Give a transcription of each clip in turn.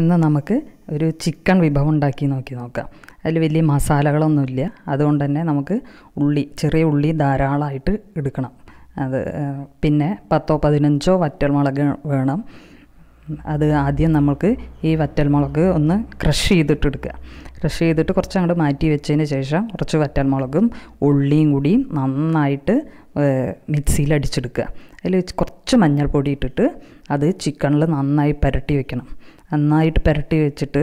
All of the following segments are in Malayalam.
ഇന്ന് നമുക്ക് ഒരു ചിക്കൻ വിഭവം ഉണ്ടാക്കി നോക്കി നോക്കാം അതിൽ വലിയ മസാലകളൊന്നുമില്ല അതുകൊണ്ട് തന്നെ നമുക്ക് ഉള്ളി ചെറിയ ഉള്ളി ധാരാളമായിട്ട് എടുക്കണം അത് പിന്നെ പത്തോ പതിനഞ്ചോ വറ്റൽമുളക് വേണം അത് ആദ്യം നമുക്ക് ഈ വറ്റൽമുളക് ഒന്ന് ക്രഷ് ചെയ്തിട്ട് എടുക്കുക ക്രഷ് ചെയ്തിട്ട് കുറച്ച് അങ്ങോട്ട് മാറ്റി വെച്ചതിന് ശേഷം കുറച്ച് വറ്റൽമുളകും ഉള്ളിയും കൂടി നന്നായിട്ട് മിക്സിയിൽ അടിച്ചെടുക്കുക അതിൽ കുറച്ച് മഞ്ഞൾപ്പൊടി ഇട്ടിട്ട് അത് ചിക്കണിൽ നന്നായി പുരട്ടി വെക്കണം നന്നായിട്ട് പുരട്ടി വെച്ചിട്ട്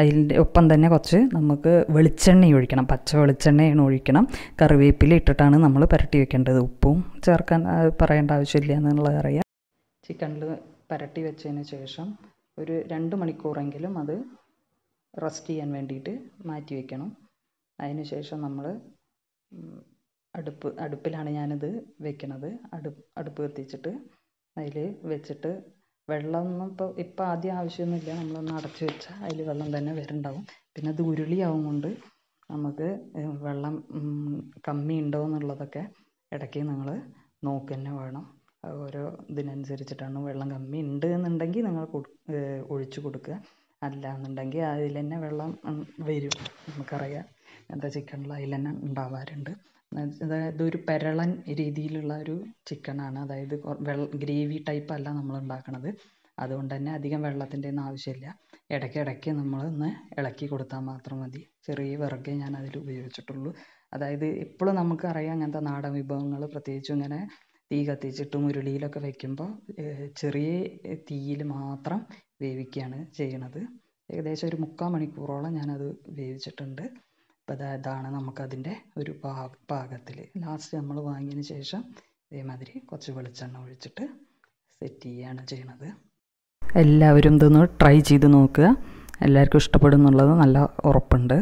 അതിൻ്റെ ഒപ്പം തന്നെ കുറച്ച് നമുക്ക് വെളിച്ചെണ്ണ ഒഴിക്കണം പച്ച വെളിച്ചെണ്ണയാണ് ഒഴിക്കണം കറിവേപ്പില ഇട്ടിട്ടാണ് നമ്മൾ പുരട്ടി വെക്കേണ്ടത് ഉപ്പും ചേർക്കാൻ പറയേണ്ട ആവശ്യമില്ല എന്നുള്ളത് അറിയാം ചിക്കനിൽ പുരട്ടി വെച്ചതിന് ശേഷം ഒരു രണ്ട് മണിക്കൂറെങ്കിലും അത് റെസ്റ്റ് ചെയ്യാൻ വേണ്ടിയിട്ട് മാറ്റി വെക്കണം അതിന് ശേഷം നമ്മൾ അടുപ്പ് അടുപ്പിലാണ് ഞാനിത് വെക്കണത് അടുപ്പ് അടുപ്പ് കത്തിച്ചിട്ട് അതിൽ വെച്ചിട്ട് വെള്ളമൊന്നും ഇപ്പോൾ ഇപ്പം ആദ്യം ആവശ്യമൊന്നുമില്ല നമ്മളൊന്ന് അടച്ച് വെച്ചാൽ അതിൽ വെള്ളം തന്നെ വരുന്നുണ്ടാവും പിന്നെ അത് ഉരുളിയാവും കൊണ്ട് നമുക്ക് വെള്ളം കമ്മി ഉണ്ടോ എന്നുള്ളതൊക്കെ ഇടയ്ക്ക് നിങ്ങൾ നോക്കി തന്നെ വേണം ഓരോ ഇതിനനുസരിച്ചിട്ടാണ് വെള്ളം കമ്മി ഉണ്ട് എന്നുണ്ടെങ്കിൽ നിങ്ങൾ ഒഴിച്ചു കൊടുക്കുക അല്ല എന്നുണ്ടെങ്കിൽ അതിൽ തന്നെ വെള്ളം വരും നമുക്കറിയാം എന്താ ചിക്കനിൽ അതിൽ തന്നെ ഉണ്ടാവാറുണ്ട് അതായത് ഒരു പെരളൻ രീതിയിലുള്ള ഒരു ചിക്കനാണ് അതായത് ഗ്രേവി ടൈപ്പ് അല്ല നമ്മൾ ഉണ്ടാക്കുന്നത് അതുകൊണ്ട് തന്നെ അധികം വെള്ളത്തിൻ്റെ ഒന്നും ആവശ്യമില്ല ഇടയ്ക്കിടയ്ക്ക് നമ്മൾ നമ്മളൊന്ന് ഇളക്കി കൊടുത്താൽ മാത്രം മതി ചെറിയ വിറകേ ഞാൻ അതിൽ ഉപയോഗിച്ചിട്ടുള്ളൂ അതായത് നമുക്ക് അറിയാം അങ്ങനത്തെ നാടൻ വിഭവങ്ങൾ പ്രത്യേകിച്ചും ഇങ്ങനെ തീ കത്തിച്ചിട്ടും ഉരുളിയിലൊക്കെ വെക്കുമ്പോൾ ചെറിയ തീയിൽ മാത്രം വേവിക്കുകയാണ് ചെയ്യണത് ഏകദേശം ഒരു മുക്കാൽ മണിക്കൂറോളം ഞാനത് വേവിച്ചിട്ടുണ്ട് അപ്പോൾ അത് ഇതാണ് നമുക്കതിൻ്റെ ഒരു പാക പാകത്തിൽ ലാസ്റ്റ് നമ്മൾ വാങ്ങിയതിന് ശേഷം ഇതേമാതിരി കുറച്ച് വെളിച്ചെണ്ണ ഒഴിച്ചിട്ട് സെറ്റ് ചെയ്യുകയാണ് ചെയ്യണത് എല്ലാവരും ഇതൊന്ന് ട്രൈ ചെയ്ത് നോക്കുക എല്ലാവർക്കും ഇഷ്ടപ്പെടുന്നുള്ളത് നല്ല ഉറപ്പുണ്ട്